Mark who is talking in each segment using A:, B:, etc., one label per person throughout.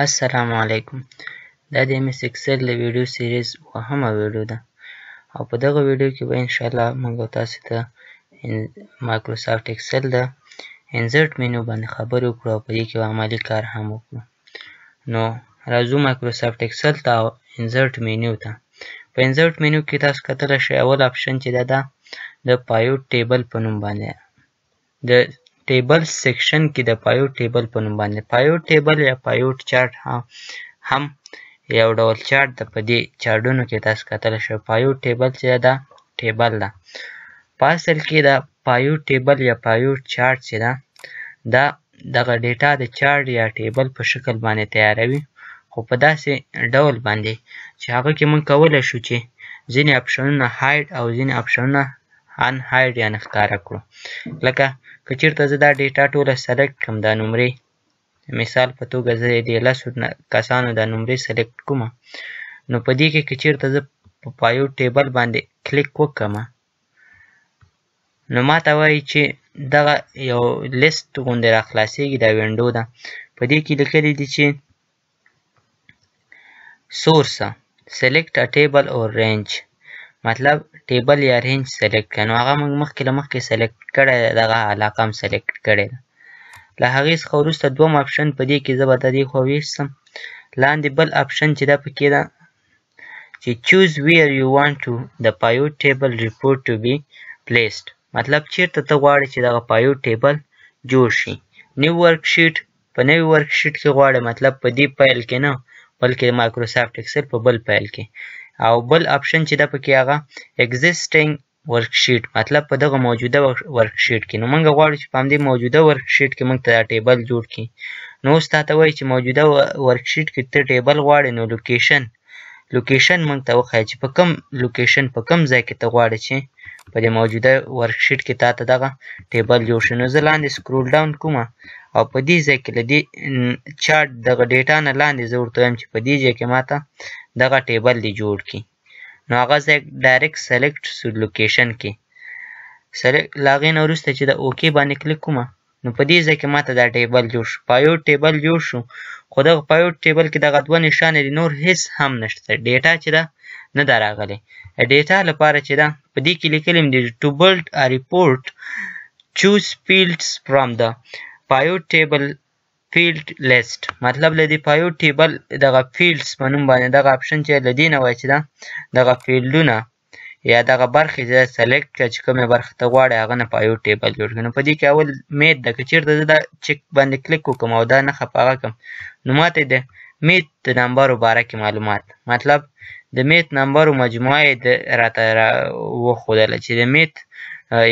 A: السلام علیکم دا د ایم ایس اکسل د ویډیو سیریز وهمه ویډیو ده او په دغه ویډیو کې به انشاءالله موږ تاسو ته مایکروسافټ اکسل د انزرټ مینو باندې خبرې وکړو او په دې کې به عملي کار هم وکړو نو راځو مایکروسافټ اکسل ته او انزرټ مینو ته په انزرټ مینو کې تاسو کتلی شئ اول اپشن چې دا ده د پایوټ ټیبل په نوم باندې د ټیبل سیکشن کې د پایوټ ټیبل په نوم باندې پایوټ ټیبل یا پایوټ چارت هم یو ډول چارت د په دې چارټونو کې تاسو کتلی شئ پایوټ ټیبل چې دا ټیبل ده په اصل کې دا پایوټ ټیبل یا پایوټ چارت چې ده دا دغه ډیټا د چارت یا ټیبل په شکل باندې تیاروي خو په داسې ډول باندې چې هغه کې مونږ کولی شو چې ځینې اپشنونه هایډ او ځینې اپشنونه ان هاید یعنې ښکاره کړو لکه که چیرته زه دا ډیټا ټوله سلیکټ کړم دا نمرې مثال په توګه زه د لسو کسانو دا نمرې سلیکټ کوم نو په دې کې که چیرته زه په پایو ټیبل باندې کلیک وکړم نو ماته وایي چې دغه یو لیست غوندې را خلاصیږي دا وینډو ده په دې کې لیکلي دي چې سورس select a table or range مطلب ټیبل یا رینج سلیکټ کړه نو هغه موږ مخکې له مخکې سلیکټ کړی دی دغه علاقه هم سلیکټ کړې ده له هغې څخه وروسته دوم آپشن په دې کې زه به د دې خوا ویستم لاندې بل آپشن چې دا پکې ده چې چوز ویر یو وانټ ټو د پایو ټیبل ریپورټ ټو بي پلیسډ مطلب چیرته ته غواړې چې دغه پایو ټیبل جوړ شي نیو ورک شیټ په نوي ورک شیټ کې غواړې مطلب په دې فایل کې نه بلکې مایکروسافټ اکسل په بل فایل کې او بل اپشن چې ده پکې هغه existing ورکشیټ مطلب په دغه موجوده ورکشیټ کې نو موږ غواړو چې په همدې موجوده ورکشیټ کې موږ ته دا ټیبل جوړ کړي نو اوس تاته وایي چې موجوده ورکشیټ کې ته ټیبل غواړې نو لوکیشن لوکیشن موږ ته وښایي چې په کوم لوکیشن په کوم ځای کې ته غواړې چې په دې موجوده ورکشیټ کې تاته دغه ټیبل جوړ شي نو زه لاندې سکرول ډاون کومه او په دې ځای کې له دې چارت دغه ډیټا نه لاندې زه ورته وایم چې په دې ځای کې ماته دغه ټیبل دی جوړ کی نو هغه زه ډایرکټ سلیکټ لوکیشن کې سلیکټ لاغې نه وروسته چې د اوکی باندې کلیک کومه نو په دې ځای کې ماته دا ټیبل جوړ شو پایو ټیبل جوړ شو خو دغه پایو ټیبل کې دغه دوه نشانې دي نور هیڅ هم نشته ډیټا چې ده نه ده راغلی ډیټا لپاره چې ده په دې کې لیکلي دي ټو بلډ ا ریپورټ چوز فیلډس فرام د پایو ټیبل فیلډ لیست مطلب لدی پایو ټیبل دغه فیلډز په نوم باندې دغه اپشن چې لدی نه وای چې دا دغه فیلډونه یا دغه برخې چې سلیکټ کړه چې کومې برخې ته غواړې هغه نه پایو ټیبل جوړ کړي نو په دې کې اول میت ده که چېرته زه دا چک باندې کلیک وکړم او دا نښه په هغه کړم نو ماته د میت د نمبرو باره کې معلومات مطلب د میت نمبرو مجموعه یې راته را وښودله چې د میت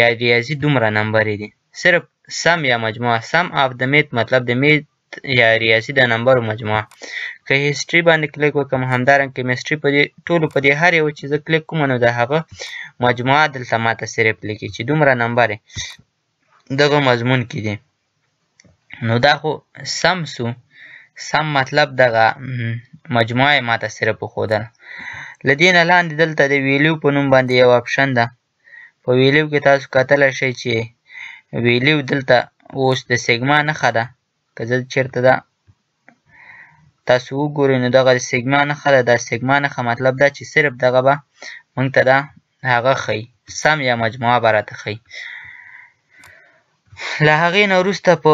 A: یا ریاضي دومره نمبرې دي صرف سم یا مجموعه سم اف د میت مطلب د میت یا ریاضي د نمبرو مجموعه که هیستري باندې کلیک وکړم همدارنګه کیمستري په دې ټولو په دې هر یو چې زه کلیک کوم نو د هغه مجموعه دلته ماته صرف لیکي چې دومره نمبر دغه مضمون کې دی نو دا خو سم سو سم مطلب دغه مجموعه ماته صرف وښودل له دې نه لاندې دلته د ویلیو په نوم باندې یو اپشن ده په ویلیو کې تاسو کتلی شئ چې ویلیو دلته اوس د سیګما نښه ده که زه چېرته ده تاسو وګورئ نو دغه سیګما نښه ده دا سیګما نښه مطلب دا چې صرف دغه به موږ ته دا هغه ښیي سم یا مجموعه به راته ښیي له هغې نه وروسته په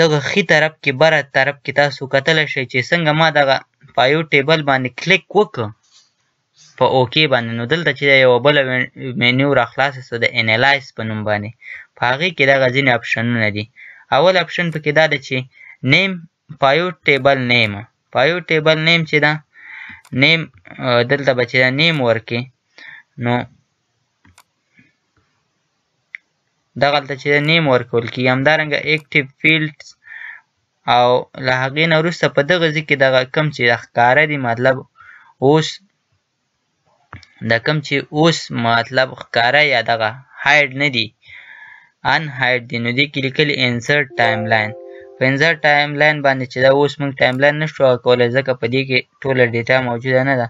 A: دغه ښي طرف کې بره طرف کې تاسو کتلی شئ چې څنګه ما دغه په یو ټیبل باندې کلیک وکړ په اوکی باندې نو دلته چې یو بل مینیو را خلاصه سو د انالایز په نوم باندې په هغې کې دغه ځینې اپشنونه دي اول اپشن پکې دا ده چې نیم پایوټ ټیبل نیم پایوټ ټیبل نیم چې ده نیم دلته به چې ده نیم ورکې نو دغلته چې ده نیم ورکول کېږي همدارنګه اکټیو فیلډس او له هغې نه وروسته په دغه ځای کې دغه کم چې ده ښکاره دي مطلب اوس د کم چې اوس مطلب ښکاره یا دغه هایډ نه دي انهایډ دی نو دې کې لیکلي انسرټ ټایم لاین په انسرټ ټایم لاین باندې چې دا اوس موږ ټایم لاین نشو کولی ځکه په دې کې ټوله ډیټا موجوده نه ده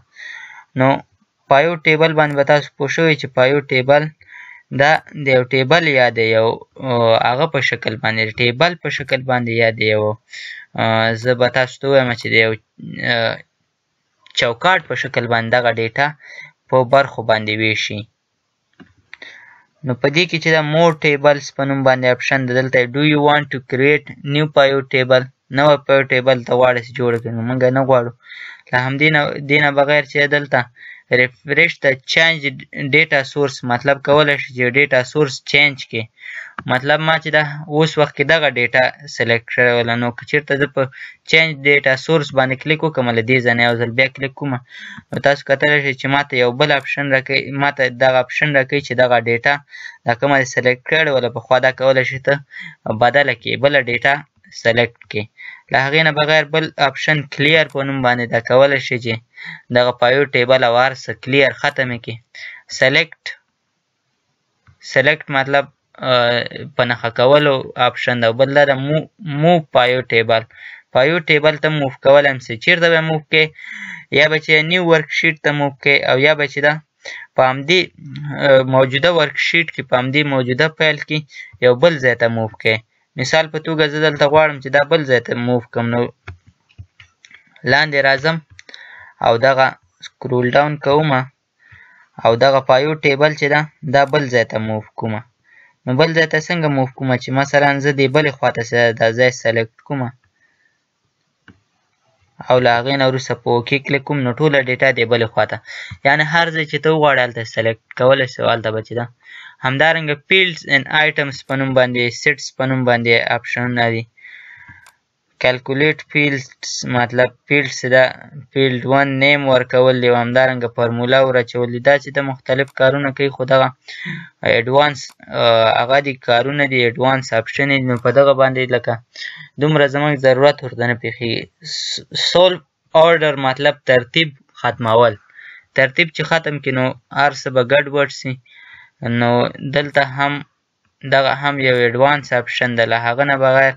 A: نو پایو ټیبل باندې به تاسو پوه شوئ چې پایو ټیبل دا د یو ټیبل یا د یو هغه په شکل باندې ټیبل په شکل باندې یا د یو زه به تاسو ته ووایم چې د یو چوکاټ په شکل باندې دغه ډیټا په برخو باندې ویشي نو په دې کې چې دا مور ټیبلز په نوم باندې اپشن ده دلته ډو یو وانټ ټو کریټ نیو پایو ټیبل نوی پایو ټیبل ته غواړئ چې جوړ کړئ نو موږ نه غواړو له همدې نه دې نه بغیر چې دلته ریفریش د چینج ډیټا سورس مطلب کولای شي چې ډیټا سورس چینج کې مطلب ما چې دا اوس وخت کې دغه ډیټا سلیکټ کړی نو که چېرته زه په چینج ډیټا سورس باندې کلیک وکړم له دې ځایه یو ځل بیا کلیک کوم نو تاسو کتلی شئ چې ماته یو بل اپشن راکوي ماته دغه اپشن راکوي چې دغه ډیټا دا کومه سلیکټ کړې وله پخوا دا کولی شي ته بدله کړي بله ډیټا سلیکټ کړي له هغې نه بغیر بل اپشن کلیر په نوم باندې دا کولی شئ چې دغه پایو ټیبل او هر څه کلیر ختمې کړي سلیکټ سلیکټ مطلب په نښه کولو اپشن ده او بل دا مو مو پایو ټیبل پایو ټیبل ته موف کول هم سي چیرته به موف کې یا به چې نیو ورکشیټ ته موف کې او یا به چې دا په همدې موجوده ورکشیټ کې په همدې موجوده فایل کې یو بل ځای ته موف کې مثال په توګه زه دلته غواړم چې دا بل ځای ته موو کړم نو لاندې راځم او دغه سکرول ډاون کومه او دغه پایو ټیبل چې ده دا بل ځای ته موو کومه نو بل ځای ته څنګه موو کومه چې مثلا زه دې بلې خواته دا ځای سلیکټ کومه او له هغې نه وروسته په اوکې کلیک کوم نو ټوله ډیټا دې بلې خواته یعنې هر ځای چې ته وغواړې هلته سلیکټ کولی شې او هلته به چې ده همدارنګه فیلډز ان آیټمز په نوم باندې سیټس په نوم باندې اپشنونه دي کیلکولیټ فیلډز مطلب فیلډ دا فیلډ 1 نیم ورکول دی او همدارنګه فارمولا ورچول دي دا چې د مختلف کارونه کوي خو دغه اډوانس هغه دي کارونه دي اډوانس اپشن نو په دغه باندې لکه دومره زموږ ضرورت ورته نه پیښي سول اورډر مطلب ترتیب ختمول ترتیب چې ختم کینو هر څه به ګډوډ شي نو دلته هم دغه هم یو ایڈوانس اپشن ده له هغه نه بغیر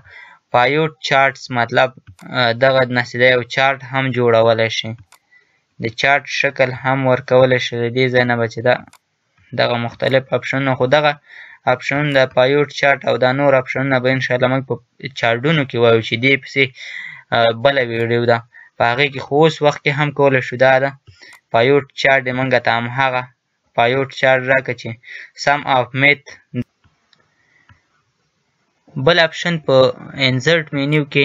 A: پایوټ چارټس مطلب دغه نسیده یو چارټ هم جوړولی شي د چارټ شکل هم ورکولی شي د دې ځای نه به چې دا دغه مختلف اپشنونه خو دغه اپشنونه د پایوټ چارټ او دا نور اپشنونه به انشاءالله موږ په چارټونو کې وایو چې دې پسې بله ویډیو ده په هغې کې خو اوس وخت کې هم کولی شو دا ده پایوټ چارټ یې موږ ته همهغه payload charge راکړه چې sum of math بل اپشن په انسرټ مینیو کې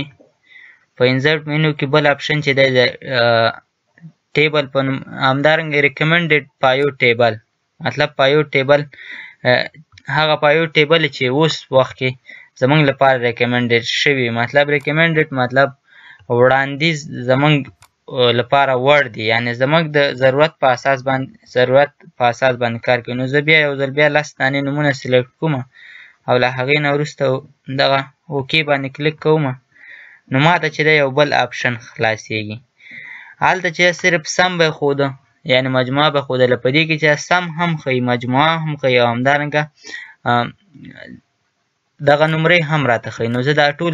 A: په انسرټ مینیو کې بل اپشن چې دی ټیبل په همدارنګه ریکمنډډ پایو ټیبل مطلب پایو ټیبل هغه پایو ټیبل چې اوس وخت کې زمونږ لپاره ریکمنډډ شوی مطلب ریکمنډډ مطلب وړاندیز زمونږ لپاره وړ دي یعنی زموږ د ضرورت په اساس باندې ضرورت په اساس باندې کار کوي نو زه بیا یو ځل بیا لس دانې نومونه سلیکټ کوم او له هغې نه وروسته دغه اوکې باندې کلیک کوم نو ماته چې دی یو بل آپشن خلاصیږي هلته چې صرف سم به ښوده یعنی مجموعه به ښودله په دې کې چې سم هم ښیي مجموعه هم ښیي او همدارنګه دغه نمرې هم راته ښیي نو زه دا ټول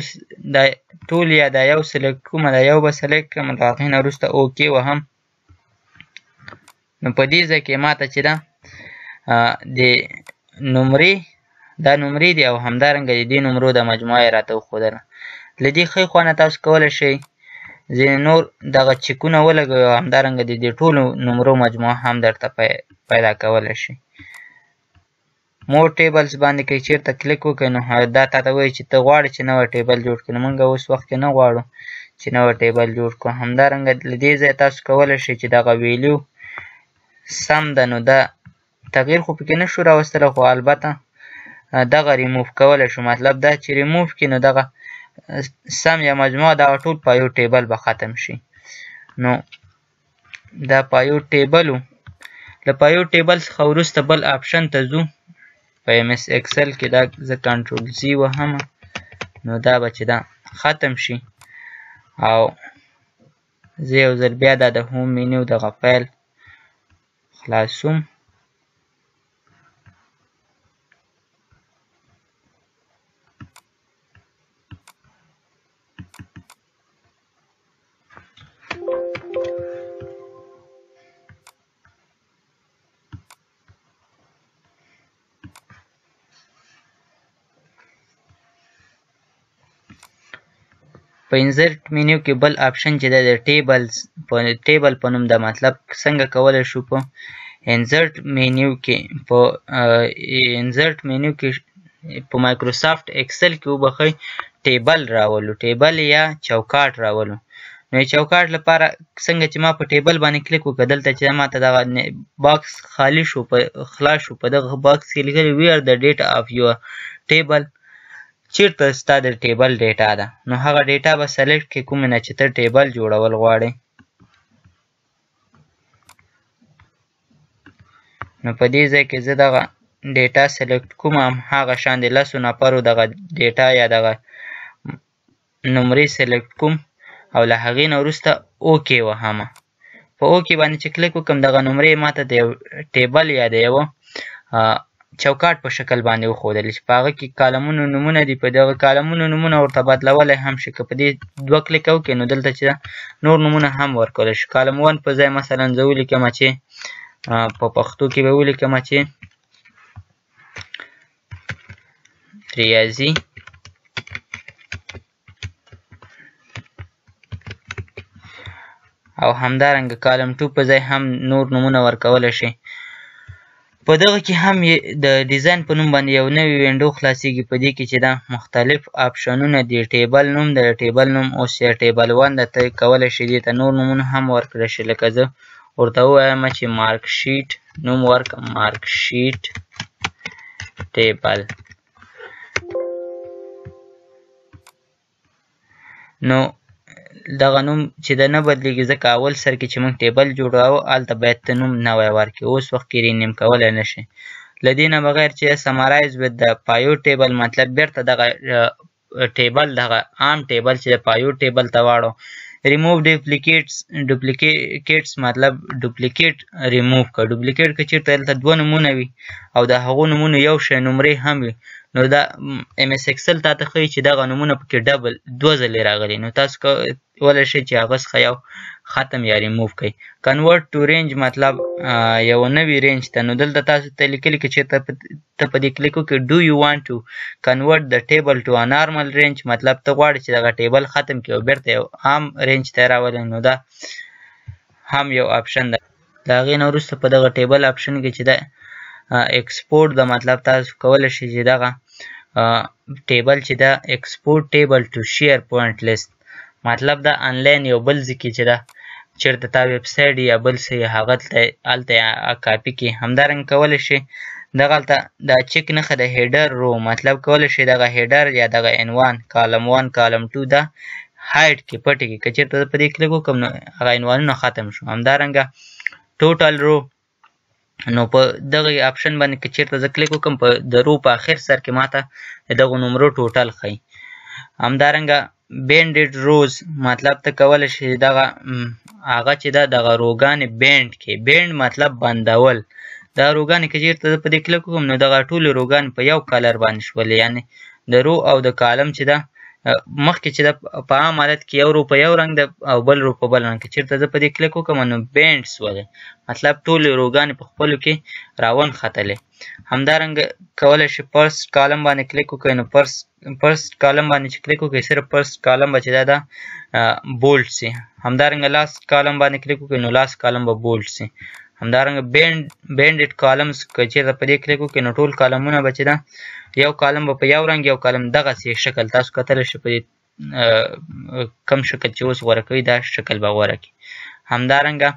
A: دا ټول یا دا یو سلیکټ کومه دا یو به سلیکټ کړم له هغې نه وروسته اوکې وهم نو په دې ځای کې ماته چې ده د نمرې دا نمرې دي او همدارنګه د دې نمرو د مجموعه یې راته وښودله له دې ښې خوا نه تاسو کولی شئ ځینې نور دغه چکونه ولګوئ او همدارنګه د دې ټولو نمرو مجموعه هم درته پیدا کولی شئ مور ټیبلز باندې که چیرته کلیک وکړې نو دا تاته وایي چې ته غواړې چې نوی ټیبل جوړ کړې نو موږ اوس وخت کې نه غواړو چې نوی ټیبل جوړ کړو همدارنګه له دې ځایه تاسو کولی شئ چې دغه ویلیو سم ده نو دا تغییر خو پکې نه شو راوستلی خو البته دغه ریموف کولی شو مطلب دا چې ریموف کړي نو دغه سم یا مجموعه دغه ټول په یو ټیبل به ختم شي نو دا په یو ټیبل و له په یو ټیبل څخه وروسته بل آپشن ته ځو په ایم ایس ایکسل کې دا زه کنټرول زی وهم نو دا به چې دا ختم شي او زه یو ځل بیا دا د هوم مینیو دغه فایل خلاصوم په انسرټ مینیو کې بل آپشن چې د ټیبلز په ټیبل په نوم د مطلب څنګه کولای شو په انسرټ مینیو کې په انسرټ مینیو کې په مایکروسافټ اکسل کې وبخئ ټیبل راولو ټیبل یا چوکاټ راولو نو چوکاټ لپاره څنګه چې ما په ټیبل باندې کلیک وکړ دلته چې ما ته دا باکس خالی شو په خلاص شو په دغه باکس کې لیکلي وی ار د ډیټا اف یور ټیبل چیرته ستا د ټیبل ډیټا ده نو هغه ډیټا به سلیکټ کې کومې نه چې ته ټیبل جوړول غواړې نو په دې ځای کې زه دغه ډیټا سلیکټ کوم هغه شان د لسو نفرو دغه ډیټا یا دغه نمرې سلیکټ کوم او له هغې نه وروسته اوکې وهمه په اوکې باندې چې کلیک وکړم دغه نمرې ماته د یو ټیبل یا د یوه چوکاټ په شکل باندې وښودل چې په هغه کې کالمونو نومونه دي په دغه کالمونو نومونه ورته بدلولی هم شي که په دې دوه کلیک وکړې نو دلته چې نور نومونه هم ورکولی شي کالم ون په ځای مثلا زه ولیکمه چې په پښتو کې به ولیکمه چې ریاضي او همدارنګه کالم ټو په ځای هم نور نومونه ورکولی شي په دغه کې هم د ډیزاین په نوم باندې یو نوی وینډو خلاصیږي په دې کې چې دا مختلف آپشنونه دي ټیبل نوم د ټیبل نوم اوس یا ټیبل 1 د ته کولی شي دې ته نور نومونه هم ورکړی شي لکه زه ورته ووایم چې مارک شیټ نوم ورک مارک شیټ ټیبل نو دغه نوم چې د نه بدلیږي ځکه اول سر کې چې موږ ټیبل جوړاو هلته باید ته نوم نوی ورکړي اوس وخت کې رینیم کولی نه شي له دې نه بغیر چې سمرایز ویت د پایو ټیبل مطلب بیرته دغه ټیبل دغه عام ټیبل چې د پایو ټیبل ته واړو ریموو ډپلیکیټس ډپلیکیټس مطلب ډپلیکیټ ریموو کړه ډپلیکیټ که چېرته دلته دوه نومونه وي او د هغو نومونو یو شی نمرې هم وي نو دا ام اس اکسل تاته ښیي چې دغه نومونه پکې ډبل دوه ځلې راغلي نو تاسو کولی شئ چې هغه څخه یو ختم یا ریموو کړئ کنورټ ټو رینج مطلب یو نوی رینج ته نو دلته تاسو ته لیکلي کې چې ته په دې کلیک وکړې ډو یو وانټ ټو کنورټ د ټیبل ټو ا نارمل رینج مطلب ته غواړې چې دغه ټیبل ختم کړي او بېرته یو عام رینج ته راولې نو دا هم یو آپشن ده د هغې نه وروسته په دغه ټیبل آپشن کې چې ده اکسپورټ د مطلب تاسو کولی شئ چې دغه ټیبل چې دا اکسپورټ ټیبل ټو شیر پوینټ لیست مطلب دا انلاین یو بل ځکه چې دا چیرته تا ویب سایټ یا بل څه هغه ته هلته کاپي کې همدارنګ کولی شئ دغلته دا چک نښه د هیډر رو مطلب کولی شئ دغه هیډر یا دغه عنوان کالم ون کالم ټو دا هایډ کې پټې کې که چېرته په دې کلیک وکړم نو هغه عنوانونه ختم شو همدارنګه ټوټل رو نو په دغه اپشن باندې که چیرته زه کلیک وکم په د رو په اخر سر کې ماته د دغه نمرو ټوټل ښایي همدارنګه بینډډ روز مطلب ته کولی شي دغه هغه چې ده دغه روګانې بینډ کې بینډ مطلب بندول دا روګانې که چیرته زه په دې کلیک وکم نو دغه ټولې روګانې په یو کالر باندې شولې یعنې د رو او د کالم چې ده مخکې چې د په عام حالت کې یو رو په یو رنګ د او بل رو په بل رنګ کې چېرته زه په دې کلیک وکړم نو بینډ سولې مطلب ټولې روګانې په خپلو کې راون ختلې همدارنګ کولی شي فرست کالم باندې کلیک وکړئ نو فرست فرست کالم باندې چې کلیک وکړئ صرف فرست کالم به چې دا ده بولډ شي همدارنګه لاست کالم باندې کلیک وکړئ نو لاست کالم به بولډ شي همدارنګه بینډ بینډډ کالمز که چیرته په دې کلیک وکړئ نو ټول کالمونه به چې ده یو کالم به په یو رنګ یو کالم دغسې شکل تاسو کتلی شئ په دې کم شکل چې اوس غوره کوي دا شکل به غوره کړي همدارنګه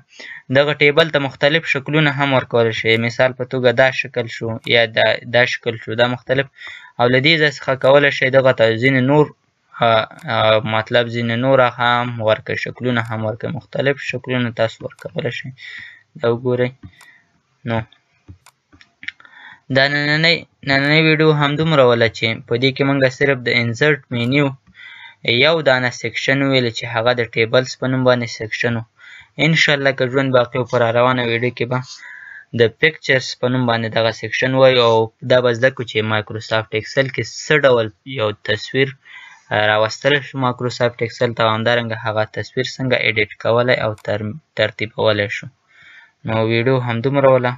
A: دغه ټیبل ته مختلف شکلونه هم ورکول شي مثال په توګه دا شکل شو یا دا, دا شکل شو دا مختلف او له دې ځای څخه کولی شئ دغه ته ځینې نور مطلب ځینې نور هم ورکړئ شکلونه هم ورکړئ مختلف شکلونه تاسو ورکولی شئ دا وګورئ نو دا نننۍ نننۍ ویډیو همدومره وله چې په دې کې موږ صرف د انسرټ مینیو یو دانه سیکشن ویل چې هغه د ټیبلز په نوم باندې سیکشن و انشاءالله که ژوند باقي پر روانه ویډیو کې به د پکچرز په نوم باندې دغه سیکشن وایو او دا به زده کړو چې مایکروسافټ اکسل کې څه ډول یو تصویر راوستل شو مایکروسافټ اکسل ته همدارنګه هغه تصویر څنګه ایډیټ کولی او ترتیبولی شو نو ویډیو همدومره وه